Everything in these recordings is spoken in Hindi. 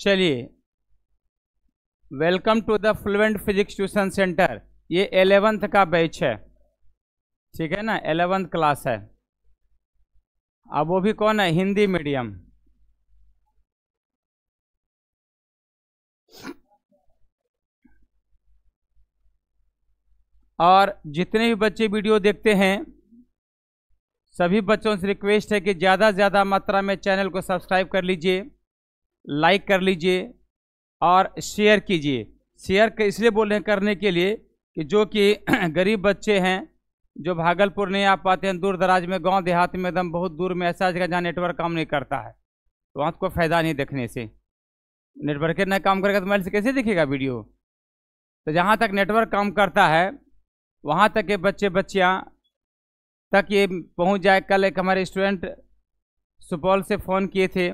चलिए welcome to the fluent physics tuition centre ये एलेवेंथ का बैच है ठीक है ना एलेवेंथ क्लास है अब वो भी कौन है हिंदी मीडियम और जितने भी बच्चे वीडियो देखते हैं सभी बच्चों से रिक्वेस्ट है कि ज़्यादा से ज़्यादा मात्रा में चैनल को सब्सक्राइब कर लीजिए लाइक कर लीजिए और शेयर कीजिए शेयर इसलिए बोल रहे हैं करने के लिए कि जो कि गरीब बच्चे हैं जो भागलपुर नहीं आ पाते हैं दूर दराज में गांव देहात में एकदम बहुत दूर में ऐसा जगह जहाँ नेटवर्क काम नहीं करता है तो वहाँ को फ़ायदा नहीं देखने से नेटवर्क ना काम करेगा तो मोबाइल से कैसे दिखेगा वीडियो तो जहाँ तक नेटवर्क काम करता है वहाँ तक ये बच्चे बच्चियाँ तक ये पहुँच जाए कल एक हमारे स्टूडेंट सुपौल से फ़ोन किए थे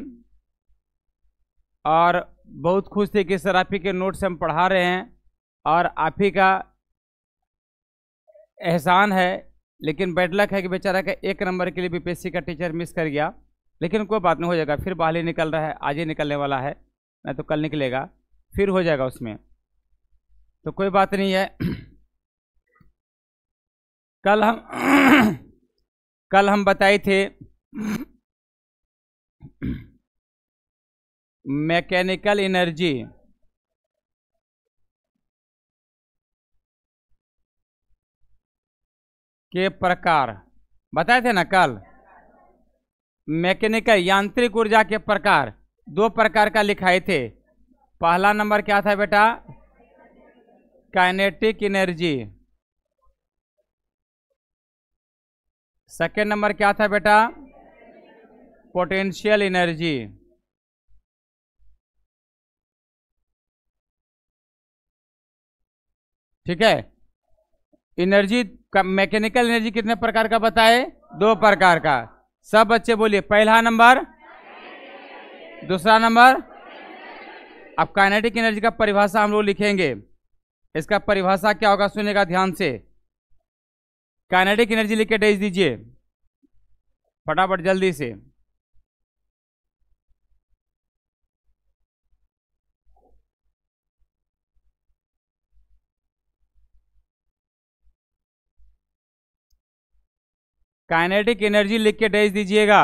और बहुत खुश थे कि सर आप ही के नोट्स हम पढ़ा रहे हैं और आप ही का एहसान है लेकिन बेडलक है कि बेचारा का एक नंबर के लिए बीपीएससी का टीचर मिस कर गया लेकिन कोई बात नहीं हो जाएगा फिर बहाली निकल रहा है आज ही निकलने वाला है नहीं तो कल निकलेगा फिर हो जाएगा उसमें तो कोई बात नहीं है कल हम कल हम बताए थे मैकेनिकल एनर्जी के प्रकार बताए थे ना कल मैकेनिकल यांत्रिक ऊर्जा के प्रकार दो प्रकार का लिखाए थे पहला नंबर क्या था बेटा काइनेटिक एनर्जी सेकेंड नंबर क्या था बेटा पोटेंशियल एनर्जी ठीक है एनर्जी का मैकेनिकल एनर्जी कितने प्रकार का बताए दो प्रकार का सब बच्चे बोलिए पहला नंबर दूसरा नंबर अब काइनेटिक एनर्जी का परिभाषा हम लोग लिखेंगे इसका परिभाषा क्या होगा सुनेगा ध्यान से काइनेटिक एनर्जी लिख के भेज दीजिए फटाफट जल्दी से काइनेटिक एनर्जी लिख के डैश दीजिएगा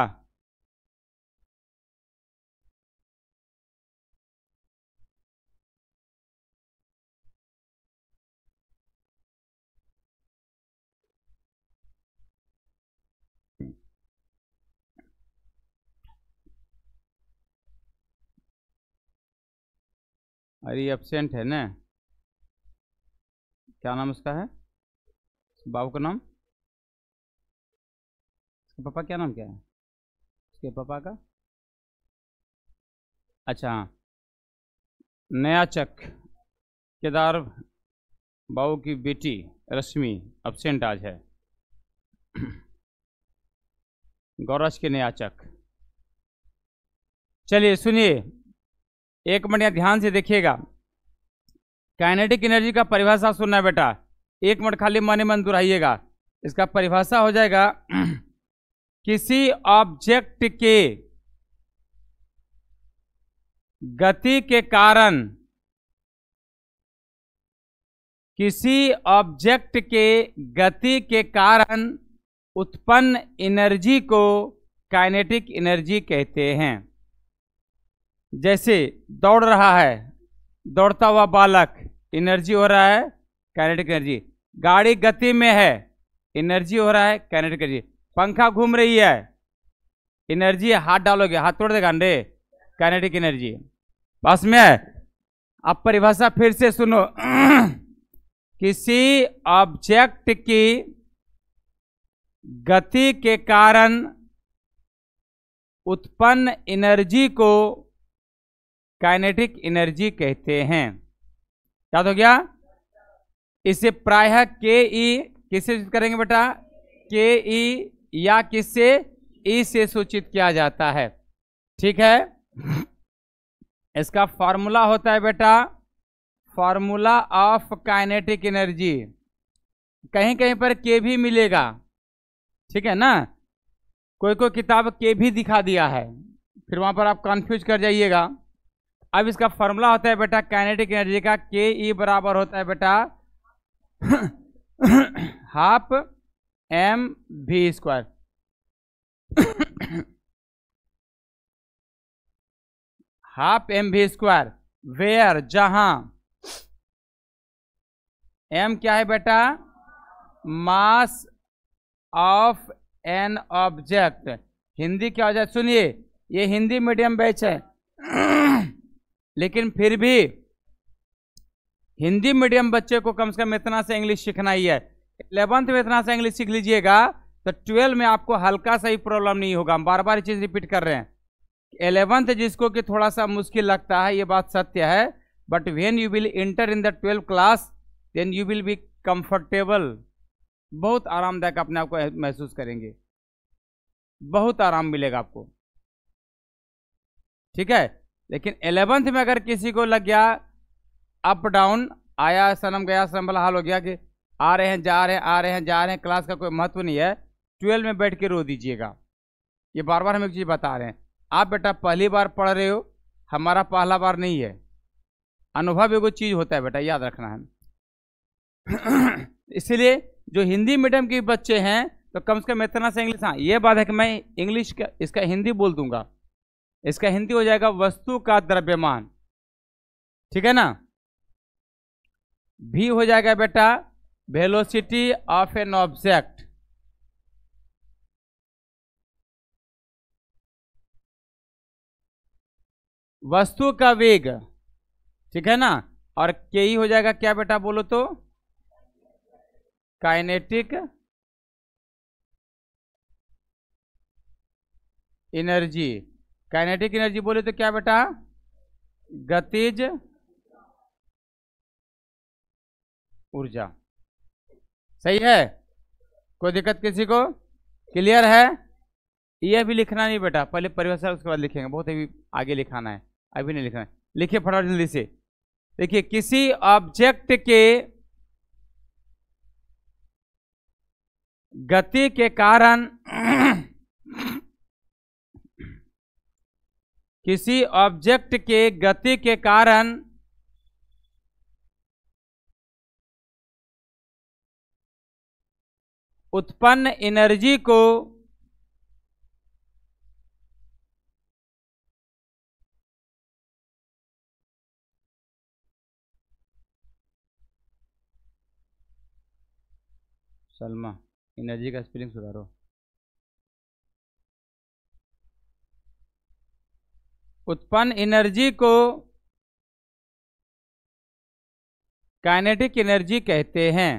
अरे एबसेंट है ना क्या नाम उसका है बाबू का नाम पापा क्या नाम क्या है उसके पापा का अच्छा हाँ। नया चक केदार बाबू की बेटी रश्मि अबसेंट आज है गौरज के नया चक चलिए सुनिए एक मिनट यहाँ ध्यान से देखिएगा काइनेटिक एनर्जी का परिभाषा सुनना है बेटा एक मिनट खाली मन मन दुराइएगा इसका परिभाषा हो जाएगा किसी ऑब्जेक्ट के गति के कारण किसी ऑब्जेक्ट के गति के कारण उत्पन्न एनर्जी को काइनेटिक एनर्जी कहते हैं जैसे दौड़ रहा है दौड़ता हुआ बालक एनर्जी हो रहा है काइनेटिक एनर्जी गाड़ी गति में है एनर्जी हो रहा है काइनेटिक एनर्जी पंखा घूम रही है एनर्जी हाथ डालोगे हाथ तोड़ देगा अंडे कैनेटिक एनर्जी बस में अब परिभाषा फिर से सुनो किसी ऑब्जेक्ट की गति के कारण उत्पन्न एनर्जी को काइनेटिक एनर्जी कहते हैं याद हो गया इसे प्रायः के ई किससे करेंगे बेटा के ई या किससे ई से सूचित किया जाता है ठीक है इसका फॉर्मूला होता है बेटा फॉर्मूला ऑफ काइनेटिक एनर्जी कहीं कहीं पर के भी मिलेगा ठीक है ना कोई कोई किताब के भी दिखा दिया है फिर वहां पर आप कंफ्यूज कर जाइएगा अब इसका फॉर्मूला होता है बेटा काइनेटिक एनर्जी का के ई बराबर होता है बेटा half M V square half M V square where जहां एम क्या है बेटा mass of an object Hindi क्या हो जाए सुनिए ये हिंदी मीडियम बैच है लेकिन फिर भी हिंदी मीडियम बच्चे को कम से कम इतना से इंग्लिश सीखना ही है इलेवंथ में तो इतना सा इंग्लिश सीख लीजिएगा तो ट्वेल्व में आपको हल्का सा ही प्रॉब्लम नहीं होगा हम बार बार ये चीज़ रिपीट कर रहे हैं एलेवंथ जिसको कि थोड़ा सा मुश्किल लगता है ये बात सत्य है but when you will enter in the twelve class then you will be comfortable बहुत आरामदायक अपने आप को महसूस करेंगे बहुत आराम मिलेगा आपको ठीक है लेकिन एलेवंथ में अगर किसी को लग गया अप डाउन आया सनम गया सनम हाल हो गया कि आ रहे हैं जा रहे हैं आ रहे हैं जा रहे हैं क्लास का कोई महत्व नहीं है ट्वेल्व में बैठ के रो दीजिएगा ये बार बार हम एक चीज़ बता रहे हैं आप बेटा पहली बार पढ़ रहे हो हमारा पहला बार नहीं है अनुभव एगो चीज़ होता है बेटा याद रखना है इसलिए जो हिंदी मीडियम के बच्चे हैं तो कम से कम इतना से इंग्लिश हाँ ये बात है कि मैं इंग्लिश का इसका हिंदी बोल दूंगा इसका हिंदी हो जाएगा वस्तु का द्रव्यमान ठीक है ना भी हो जाएगा बेटा velocity of an object वस्तु का वेग ठीक है ना और के ही हो जाएगा क्या बेटा बोलो तो काइनेटिक एनर्जी काइनेटिक एनर्जी बोले तो क्या बेटा गतिज ऊर्जा सही है कोई दिक्कत किसी को क्लियर है ये भी लिखना नहीं बेटा पहले परिभाषा उसके बाद लिखेंगे बहुत अभी आगे लिखाना है अभी नहीं लिखना है लिखिए फटाफट जल्दी से देखिए किसी ऑब्जेक्ट के गति के कारण किसी ऑब्जेक्ट के गति के कारण उत्पन्न एनर्जी को सलमा एनर्जी का स्पेलिंग सुधारो उत्पन्न एनर्जी को काइनेटिक एनर्जी कहते हैं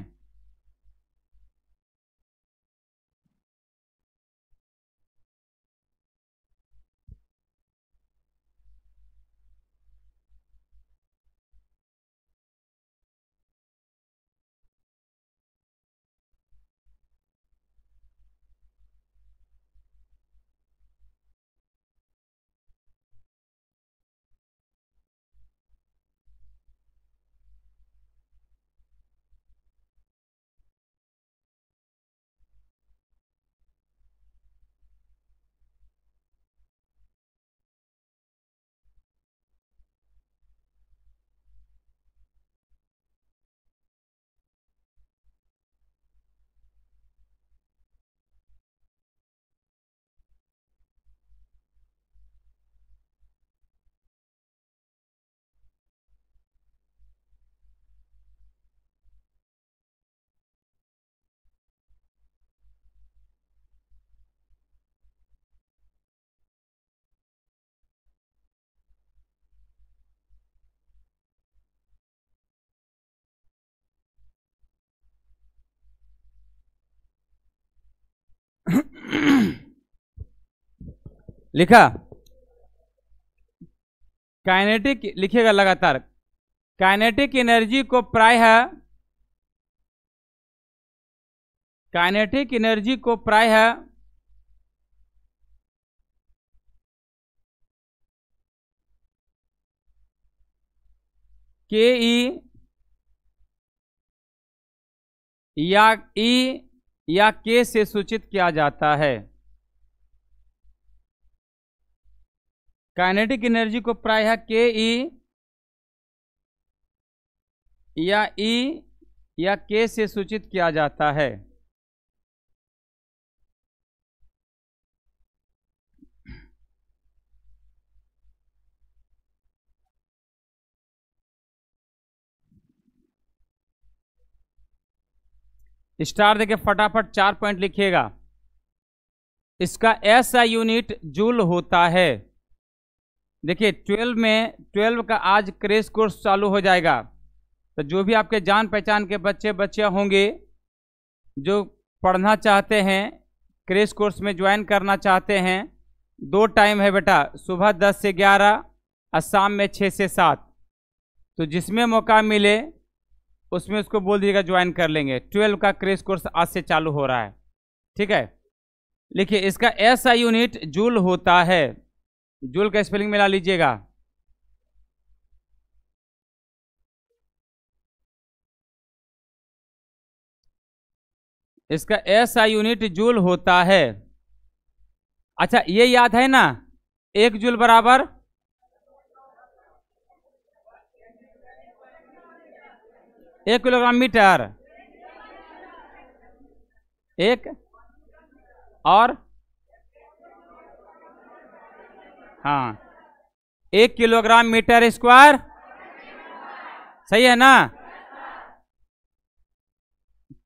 लिखा काइनेटिक लिखिएगा लगातार काइनेटिक एनर्जी को प्राय है काइनेटिक एनर्जी को प्राय है के ई या ई e, या के से सूचित किया जाता है काइनेटिक एनर्जी को प्राय के ई e या ई e या के से सूचित किया जाता है स्टार देखे फटाफट चार पॉइंट लिखिएगा इसका ऐसा यूनिट जूल होता है देखिए ट्वेल्व में ट्वेल्व का आज क्रेश कोर्स चालू हो जाएगा तो जो भी आपके जान पहचान के बच्चे बच्चियाँ होंगे जो पढ़ना चाहते हैं क्रेश कोर्स में ज्वाइन करना चाहते हैं दो टाइम है बेटा सुबह दस से ग्यारह और शाम में छः से सात तो जिसमें मौका मिले उसमें उसको बोल दीजिएगा ज्वाइन कर लेंगे ट्वेल्व का क्रेश कोर्स आज से चालू हो रहा है ठीक है लिखिए इसका ऐसा यूनिट जूल होता है जुल का स्पेलिंग मिला लीजिएगा इसका ऐसा यूनिट जूल होता है अच्छा ये याद है ना एक जूल बराबर एक किलोग्राम मीटर एक और हाँ एक किलोग्राम मीटर स्क्वायर सही है ना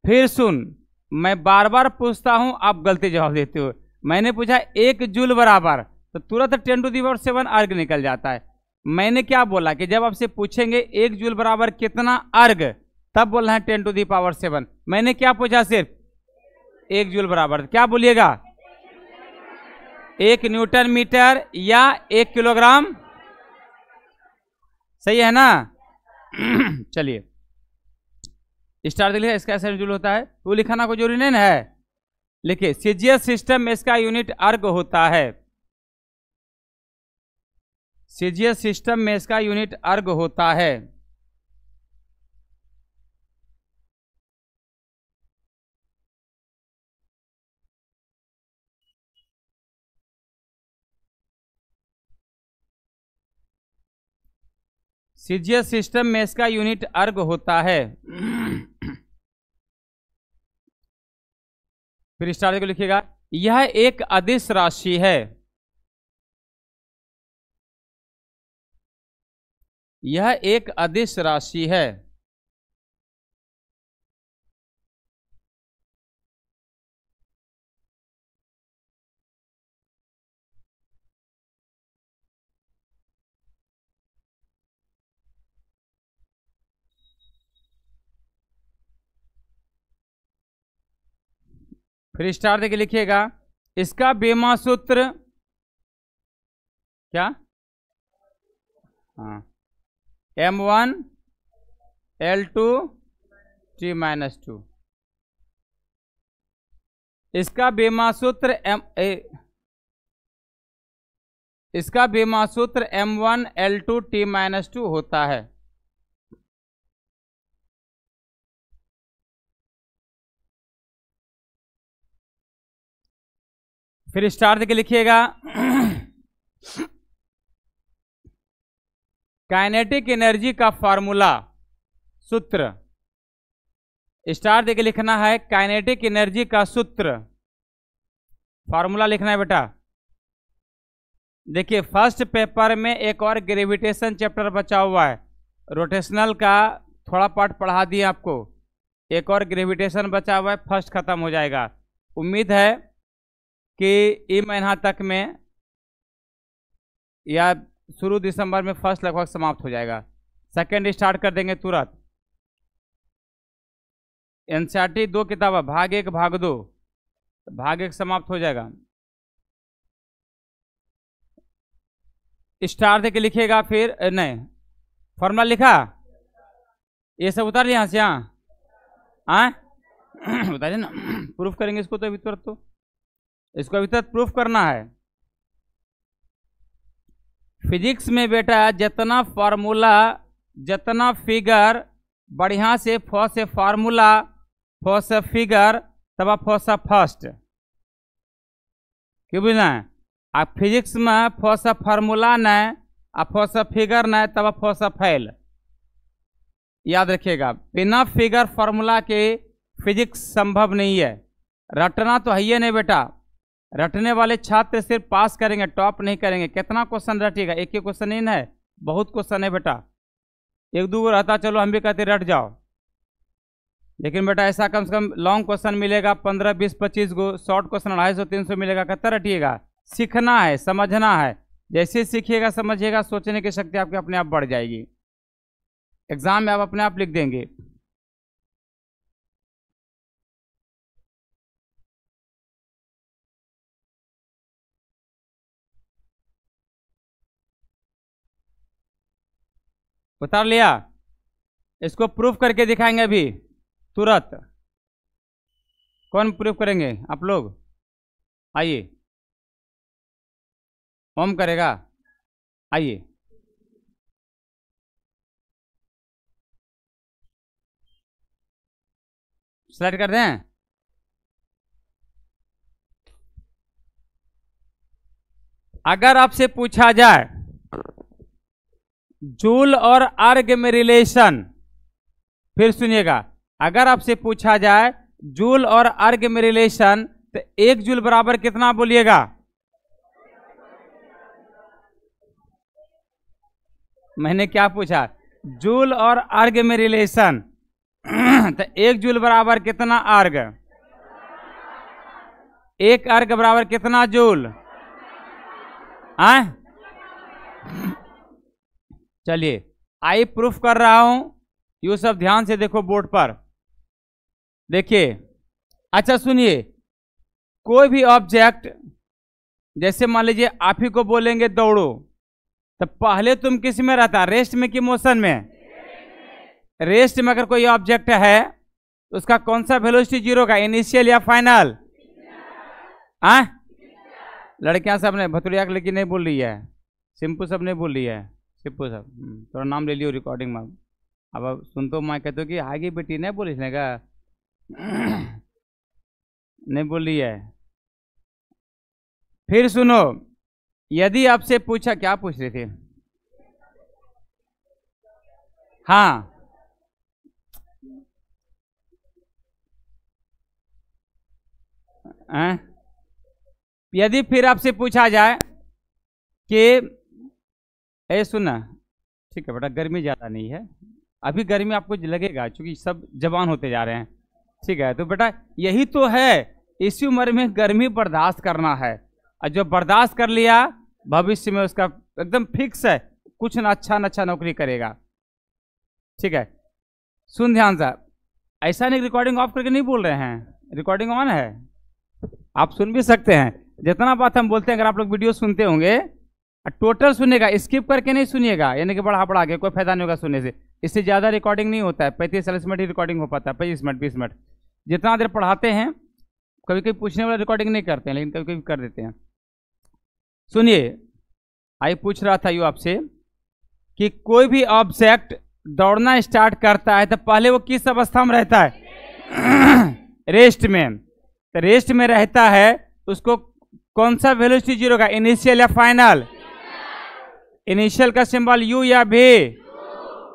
फिर सुन मैं बार बार पूछता हूं आप गलती जवाब देते हो मैंने पूछा एक जूल बराबर तो तुरंत टेन टू दिवर सेवन अर्ग निकल जाता है मैंने क्या बोला कि जब आपसे पूछेंगे एक जूल बराबर कितना अर्ग तब बोलना है ten to the power seven मैंने क्या पूछा सिर्फ एक जूल बराबर क्या बोलिएगा एक न्यूटन मीटर या एक किलोग्राम सही है ना चलिए स्टार लिया इसका ऐसा होता है वो लिखाना कोई जरूरी नहीं है लिखिए सीजीएस सिस्टम में इसका यूनिट अर्ग होता है सीजीएस सिस्टम में इसका यूनिट अर्ग होता है सिजियल सिस्टम में इसका यूनिट अर्ग होता है फिर स्टार को लिखिएगा यह एक अदिश राशि है यह एक अदिश राशि है फिर स्टार देके लिखिएगा इसका बेमा सूत्र क्या M one L two T minus two इसका बेमा सूत्र एम ए इसका बेमा सूत्र M one L two T minus two होता है फिर स्टार देखे लिखिएगा काइनेटिक एनर्जी का फॉर्मूला सूत्र स्टार देखे लिखना है काइनेटिक एनर्जी का सूत्र फॉर्मूला लिखना है बेटा देखिए फर्स्ट पेपर में एक और ग्रेविटेशन चैप्टर बचा हुआ है रोटेशनल का थोड़ा पार्ट पढ़ा दिए आपको एक और ग्रेविटेशन बचा हुआ है फर्स्ट ख़त्म हो जाएगा उम्मीद है कि ई महीना तक में या शुरू दिसंबर में फर्स्ट लगभग समाप्त हो जाएगा सेकंड स्टार्ट कर देंगे तुरंत एन दो किताब भाग एक भाग दो भाग एक समाप्त हो जाएगा स्टार देके लिखिएगा फिर नहीं फॉर्मूला लिखा ये सब उतार दिया यहाँ से यहाँ आए बता ना प्रूफ करेंगे इसको तो अभी तुरंत तो इसको अभी तक प्रूफ करना है फिजिक्स में बेटा जितना फार्मूला जितना फिगर बढ़िया से फ से फार्मूला फ से फिगर तब फ से फर्स्ट क्यों बुझना है आप फिजिक्स में फ से फार्मूला नहीं आ फ से फिगर नहीं तब फ से फैल याद रखिएगा बिना फिगर फार्मूला के फिजिक्स संभव नहीं है रटना तो है ही नहीं बेटा रटने वाले छात्र सिर्फ पास करेंगे टॉप नहीं करेंगे कितना क्वेश्चन रटिएगा एक ही क्वेश्चन नहीं है बहुत क्वेश्चन है बेटा एक दो रहता चलो हम भी कहते रट जाओ लेकिन बेटा ऐसा कम से कम लॉन्ग क्वेश्चन मिलेगा पंद्रह बीस पच्चीस गो शॉर्ट क्वेश्चन अढ़ाई सौ तीन सौ मिलेगा कहते रटिएगा सीखना है समझना है जैसे सीखिएगा समझिएगा सोचने की शक्ति आपकी अपने आप बढ़ जाएगी एग्ज़ाम में आप अपने आप लिख देंगे उतार लिया इसको प्रूफ करके दिखाएंगे अभी तुरंत कौन प्रूफ करेंगे आप लोग आइए होम करेगा आइए स्लाइड कर दें अगर आपसे पूछा जाए जूल और अर्ग में रिलेशन फिर सुनिएगा अगर आपसे पूछा जाए जूल और अर्ग में रिलेशन तो एक जूल बराबर कितना बोलिएगा मैंने क्या पूछा जूल और अर्ग में रिलेशन तो एक जूल बराबर कितना अर्ग एक अर्ग बराबर कितना जूल आ? हाँ? चलिए आई प्रूफ कर रहा हूं यू सब ध्यान से देखो बोर्ड पर देखिए अच्छा सुनिए कोई भी ऑब्जेक्ट जैसे मान लीजिए आप ही को बोलेंगे दौड़ो तो पहले तुम किस में रहता रेस्ट में कि मोशन में रेस्ट में अगर कोई ऑब्जेक्ट है तो उसका कौन सा वेलोसिटी जीरो का इनिशियल या फाइनल हाँ? आ लड़कियां सब ने भतुरिया लेकिन नहीं बोल रही है सिंपू सब ने बोल रही है टिप्पू हम्म, साहब थोड़ा नाम ले लियो रिकॉर्डिंग में अब अब सुन तो माँ कहते कि आगे बेटी नहीं बोली इसने का नहीं बोली है फिर सुनो यदि आपसे पूछा क्या पूछ रहे थे हाँ यदि फिर आपसे पूछा जाए कि ऐ सुना ठीक है बेटा गर्मी ज़्यादा नहीं है अभी गर्मी आपको लगेगा क्योंकि सब जवान होते जा रहे हैं ठीक है तो बेटा यही तो है इसी उम्र में गर्मी बर्दाश्त करना है और जो बर्दाश्त कर लिया भविष्य में उसका एकदम फिक्स है कुछ ना अच्छा ना अच्छा नौकरी करेगा ठीक है सुन ध्यान सा ऐसा नहीं रिकॉर्डिंग ऑफ करके नहीं बोल रहे हैं रिकॉर्डिंग ऑन है आप सुन भी सकते हैं जितना बात हम बोलते हैं अगर आप लोग वीडियो सुनते होंगे टोटल सुनेगा स्किप करके नहीं सुनिएगा यानी कि बढ़ा बढ़ा के कोई फायदा नहीं होगा सुनने से इससे ज़्यादा रिकॉर्डिंग नहीं होता है पैंतीस चालीस मिनट ही रिकॉर्डिंग हो पाता है पच्चीस मिनट बीस मिनट जितना देर पढ़ाते हैं कभी कभी पूछने वाला रिकॉर्डिंग नहीं करते हैं लेकिन कभी कभी कर देते हैं सुनिए आई पूछ रहा था यू आपसे कि कोई भी ऑब्जेक्ट दौड़ना स्टार्ट करता है तो पहले वो किस अवस्था में रहता है रेस्ट में तो रेस्ट में रहता है उसको कौन सा वेलोसिटी जीरो का इनिशियल या फाइनल इनिशियल का सिंबल यू या भी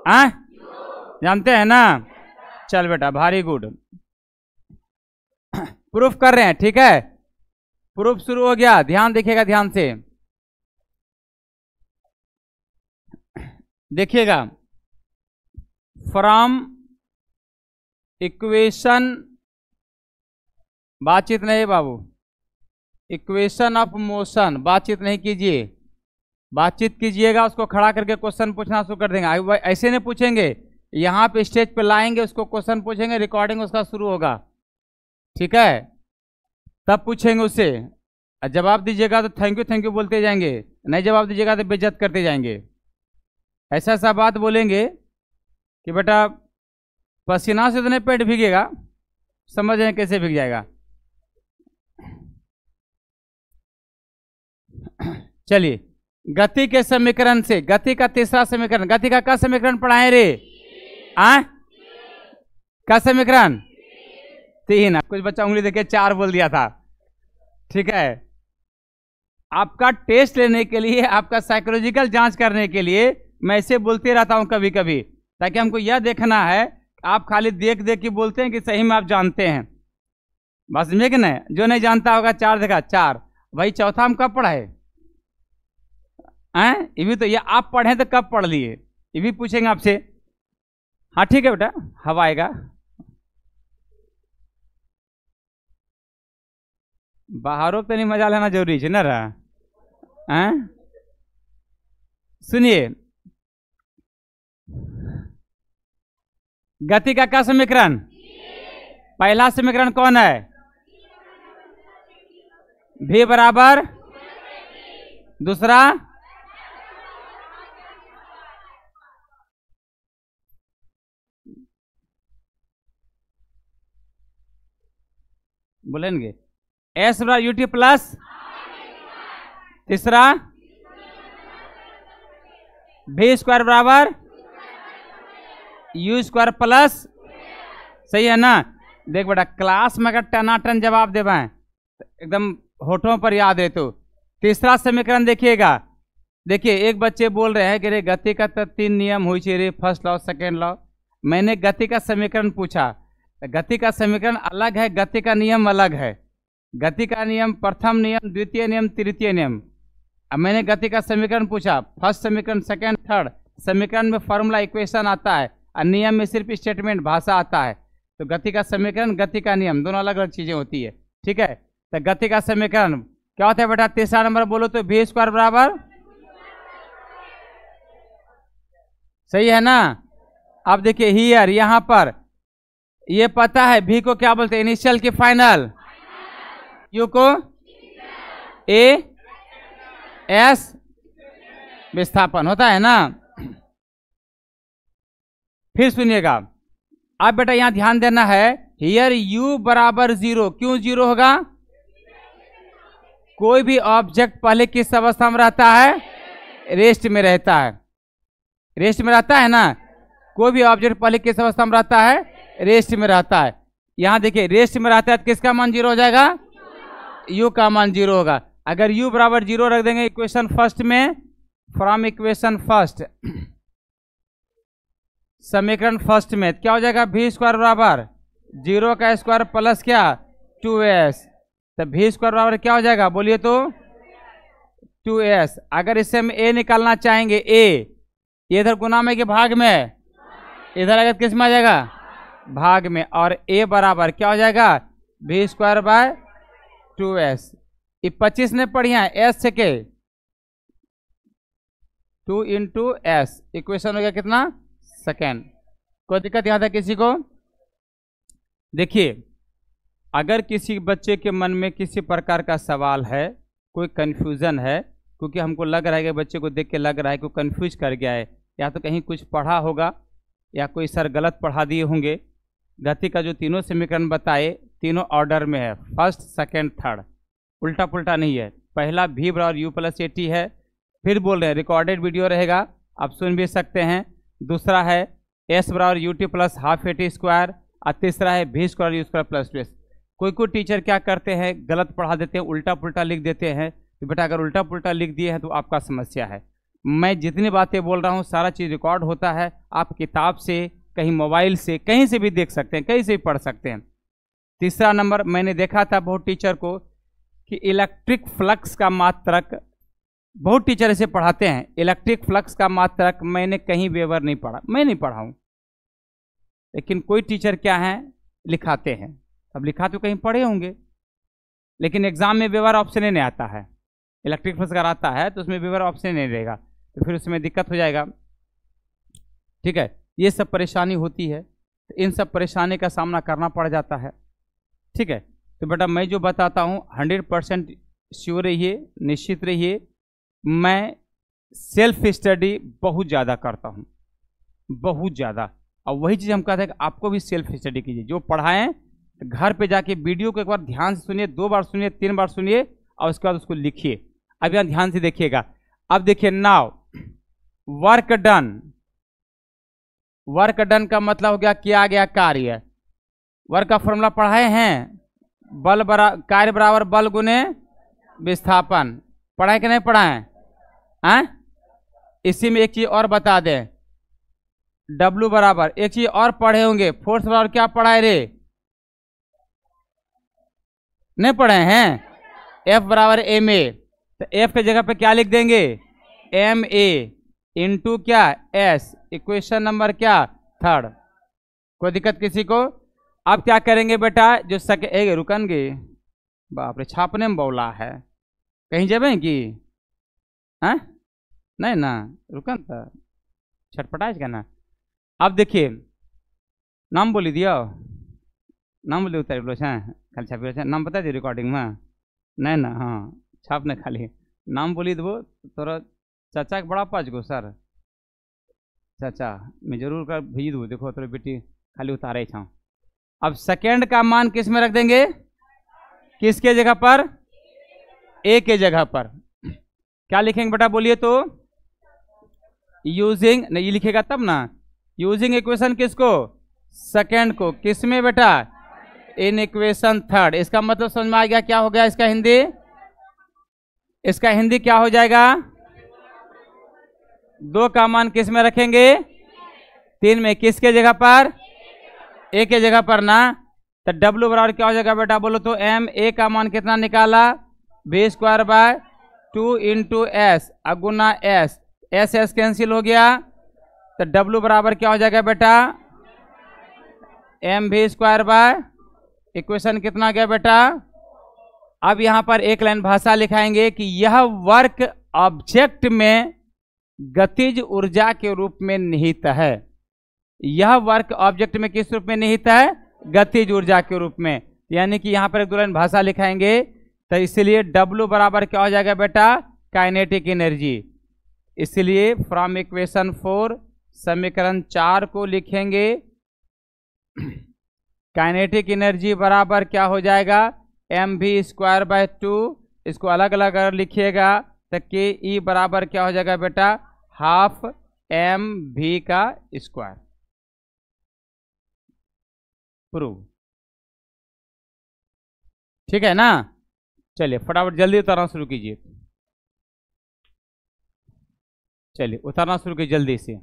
आ? जानते हैं ना चल बेटा भारी गुड प्रूफ कर रहे हैं ठीक है प्रूफ शुरू हो गया ध्यान देखिएगा ध्यान से देखिएगा फ्रॉम इक्वेशन बातचीत नहीं बाबू इक्वेशन ऑफ मोशन बातचीत नहीं कीजिए बातचीत कीजिएगा उसको खड़ा करके क्वेश्चन पूछना शुरू कर देंगे ऐसे नहीं पूछेंगे यहाँ पे स्टेज पे लाएंगे उसको क्वेश्चन पूछेंगे रिकॉर्डिंग उसका शुरू होगा ठीक है तब पूछेंगे उससे जवाब दीजिएगा तो थैंक यू थैंक यू बोलते जाएंगे नहीं जवाब दीजिएगा तो बेजत करते जाएंगे ऐसा ऐसा बात बोलेंगे कि बेटा पसीना से इतने पेट भीगेगा समझ रहे कैसे भीग जाएगा चलिए गति के समीकरण से गति का तीसरा समीकरण गति का क्या समीकरण पढ़ाए रे आ क्या समीकरण तीन कुछ बच्चा उंगली देखे चार बोल दिया था ठीक है आपका टेस्ट लेने के लिए आपका साइकोलॉजिकल जांच करने के लिए मैं इसे बोलते रहता हूं कभी कभी ताकि हमको यह देखना है आप खाली देख देख के बोलते हैं कि सही में आप जानते हैं बस में कि नहीं जो नहीं जानता होगा चार देखा चार वही चौथा हम कब पढ़ाए हैं ये भी तो ये आप पढ़े तो कब पढ़ लिए ये भी पूछेंगे आपसे हाँ ठीक है बेटा हवा आएगा बाहरों तो नहीं मजा लेना जरूरी है ना रहा सुनिए गति का क्या समीकरण पहला समीकरण कौन है भी बराबर दूसरा बोलेंगे एस बराबर यू प्लस तीसरा भी स्क्वायर बराबर यू स्क्वायर प्लस सही है ना देख बेटा क्लास में अगर टनाटन जवाब देवे तो एकदम होठों पर याद है तो तीसरा समीकरण देखिएगा देखिए एक बच्चे बोल रहे हैं कि रे गति का तो तीन नियम हुई रे फर्स्ट लॉ सेकेंड लॉ मैंने गति का समीकरण पूछा तो गति का समीकरण अलग है गति का नियम अलग है गति का नियम प्रथम नियम द्वितीय नियम तृतीय नियम अब मैंने गति का समीकरण पूछा फर्स्ट समीकरण सेकेंड थर्ड समीकरण में फॉर्मूला इक्वेशन आता है और नियम में सिर्फ स्टेटमेंट भाषा आता है तो गति का समीकरण गति का नियम दोनों अलग अलग चीज़ें होती है ठीक है तो गति का समीकरण क्या होता है बेटा तीसरा नंबर बोलो तो बी स्क्वायर बराबर सही है ना अब देखिए हियर यहाँ पर ये पता है भी को क्या बोलते हैं इनिशियल की फाइनल यू को ए एस विस्थापन होता है ना फिर सुनिएगा अब बेटा यहां ध्यान देना है हियर u बराबर जीरो क्यों जीरो होगा कोई भी ऑब्जेक्ट पहले किस अवस्था में रहता है रेस्ट में रहता है रेस्ट में रहता है ना कोई भी ऑब्जेक्ट पहले किस अवस्था में रहता है रेस्ट में रहता है यहाँ देखिए रेस्ट में रहता है तो किसका मान जीरो हो जाएगा यू का मान जीरो होगा अगर यू बराबर जीरो रख देंगे इक्वेशन फर्स्ट में फ्रॉम इक्वेशन फर्स्ट समीकरण फर्स्ट में तो क्या हो जाएगा भी स्क्वायर बराबर जीरो का स्क्वायर प्लस क्या टू एस तो भी स्क्वायर बराबर क्या हो जाएगा बोलिए तो टू एस अगर इससे हम ए निकालना चाहेंगे ए इधर गुना में के भाग में इधर अगर तो किस में आ जाएगा भाग में और ए बराबर क्या हो जाएगा V square by two S ये पच्चीस ने पढ़िया है एस से के टू इंटू एस इक्वेशन हो गया कितना सेकेंड कोई दिक्कत याद है किसी को देखिए अगर किसी बच्चे के मन में किसी प्रकार का सवाल है कोई कन्फ्यूज़न है क्योंकि हमको लग रहा है कि बच्चे को देख के लग रहा है कि कन्फ्यूज कर गया है या तो कहीं कुछ पढ़ा होगा या कोई सर गलत पढ़ा दिए होंगे गति का जो तीनों समीकरण बताए तीनों ऑर्डर में है फर्स्ट सेकेंड थर्ड उल्टा पुल्टा नहीं है पहला भी बराबर यू प्लस ए टी है फिर बोल रहे हैं रिकॉर्डेड वीडियो रहेगा आप सुन भी सकते हैं दूसरा है एस बराबर U T plus half A T square और तीसरा है V square U square plus two S कोई कोई टीचर क्या करते हैं गलत पढ़ा देते हैं उल्टा पुल्टा लिख देते हैं तो बेटा अगर उल्टा पुल्टा लिख दिए हैं तो आपका समस्या है मैं जितनी बातें बोल रहा हूँ सारा चीज़ रिकॉर्ड होता है आप किताब से कहीं मोबाइल से कहीं से भी देख सकते हैं कहीं से भी पढ़ सकते हैं तीसरा नंबर मैंने देखा था बहुत टीचर को कि इलेक्ट्रिक फ्लक्स का मात्रक बहुत टीचर ऐसे पढ़ाते हैं इलेक्ट्रिक फ्लक्स का मात्रक मैंने कहीं वेवर नहीं पढ़ा मैं नहीं पढ़ा हूँ लेकिन कोई टीचर क्या है लिखाते हैं अब लिखा तो कहीं पढ़े होंगे लेकिन एग्ज़ाम में वेवर ऑप्शन नहीं आता है इलेक्ट्रिक फ्लक्स अगर आता है तो उसमें वेवर ऑप्शन नहीं रहेगा तो फिर उसमें दिक्कत हो जाएगा ठीक है ये सब परेशानी होती है तो इन सब परेशानी का सामना करना पड़ जाता है ठीक है तो बेटा मैं जो बताता हूँ हंड्रेड परसेंट श्योर रहिए निश्चित रहिए मैं सेल्फ स्टडी बहुत ज़्यादा करता हूँ बहुत ज़्यादा और वही चीज़ हम कहते हैं कि आपको भी सेल्फ स्टडी कीजिए जो पढ़ाएं घर पे जाके वीडियो को एक बार ध्यान से सुनिए दो बार सुनिए तीन बार सुनिए और उसके बाद उसको लिखिए अब यहाँ ध्यान से देखिएगा अब देखिए now work done work done का मतलब हो गया किया गया कार्य वर्क का फॉर्मूला पढ़ाए हैं बल बरा कार्य बराबर बल गुने विस्थापन पढ़ाए कि नहीं पढ़ाए हैं इसी में एक चीज़ और बता दें W बराबर एक चीज़ और पढ़े होंगे फोर्स बराबर क्या पढ़ाए रे नहीं पढ़े हैं एफ बराबर एम ए तो एफ की जगह पे क्या लिख देंगे एम ए इंटू क्या एस इक्वेशन नंबर क्या थर्ड कोई दिक्कत किसी को अब क्या करेंगे बेटा जो सके ए रुकनगे बाप रे छापने में बौला है कहीं जब कि हैं हाँ? नहीं ना रुकन तो छटपटाइज का ना अब देखिए नाम बोली दियो नाम बोली उतारी बोलो खाली छापी छे नाम बता दिए रिकॉर्डिंग में नहीं ना हाँ छाप ना खाली नाम बोली दो तोरा चाचा के बड़ा पाज गो सर चाचा मैं जरूर कर भेज दू देखो तो बेटी खाली उतारे छा अब सेकेंड का मान किस में रख देंगे किसके जगह पर ए के जगह पर क्या लिखेंगे बेटा बोलिए तो यूजिंग नहीं ये लिखेगा तब ना यूजिंग इक्वेशन किसको सेकेंड को किस में बेटा इन इक्वेशन थर्ड इसका मतलब समझ में आ गया क्या हो गया इसका हिंदी इसका हिंदी क्या हो जाएगा दो का मान किस में रखेंगे तीन में किसके जगह पर ए के जगह पर ना तो डब्ल्यू बराबर क्या हो जाएगा बेटा बोलो तो एम ए का मान कितना निकाला V square by two into S अगुना एस एस एस कैंसिल हो गया तो डब्ल्यू बराबर क्या हो जाएगा बेटा M V square by equation कितना गया बेटा अब यहाँ पर एक लाइन भाषा लिखाएंगे कि यह वर्क ऑब्जेक्ट में गतिज ऊर्जा के रूप में निहित है यह वर्क ऑब्जेक्ट में किस रूप में निहित है गतिज ऊर्जा के रूप में यानी कि यहां पर एक दूर भाषा लिखाएंगे तो इसलिए W बराबर क्या हो जाएगा बेटा काइनेटिक एनर्जी इसलिए फ्रॉम इक्वेशन फोर समीकरण चार को लिखेंगे काइनेटिक एनर्जी बराबर क्या हो जाएगा M V square by to इसको अलग अलग अगर लिखिएगा तो के ई बराबर क्या हो जाएगा बेटा हाफ एम वी का स्क्वायर प्रूव ठीक है ना चलिए फटाफट जल्दी उतारना शुरू कीजिए चलिए उतारना शुरू कीजिए जल्दी से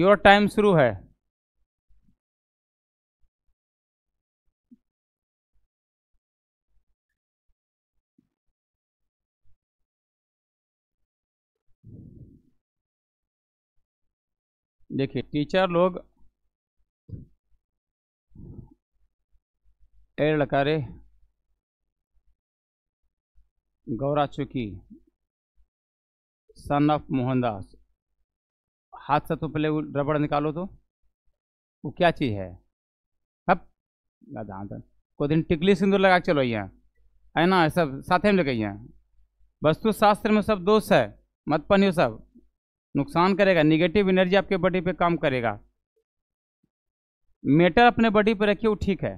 योर टाइम शुरू है देखिए टीचर लोग एड़ लकारे गौरा चुकी सन ऑफ मोहनदास हाथ से तो पहले रबड़ निकालो तो वो क्या चीज़ है अब को दिन टिकली सिंदूर लगा के चलो यहाँ है ना सब साथे में लगे यहाँ वस्तु शास्त्र में सब दोष है मत पनियो सब नुकसान करेगा निगेटिव एनर्जी आपके बॉडी पे काम करेगा मेटल अपने बॉडी पे रखिए वो ठीक है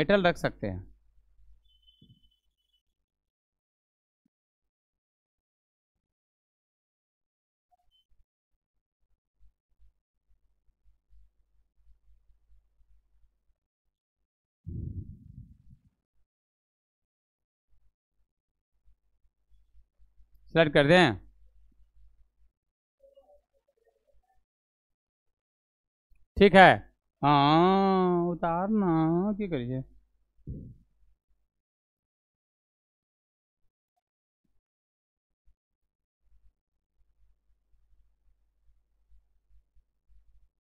मेटल रख सकते हैं सेलेक्ट कर दें ठीक है हाँ उतारना क्या करिए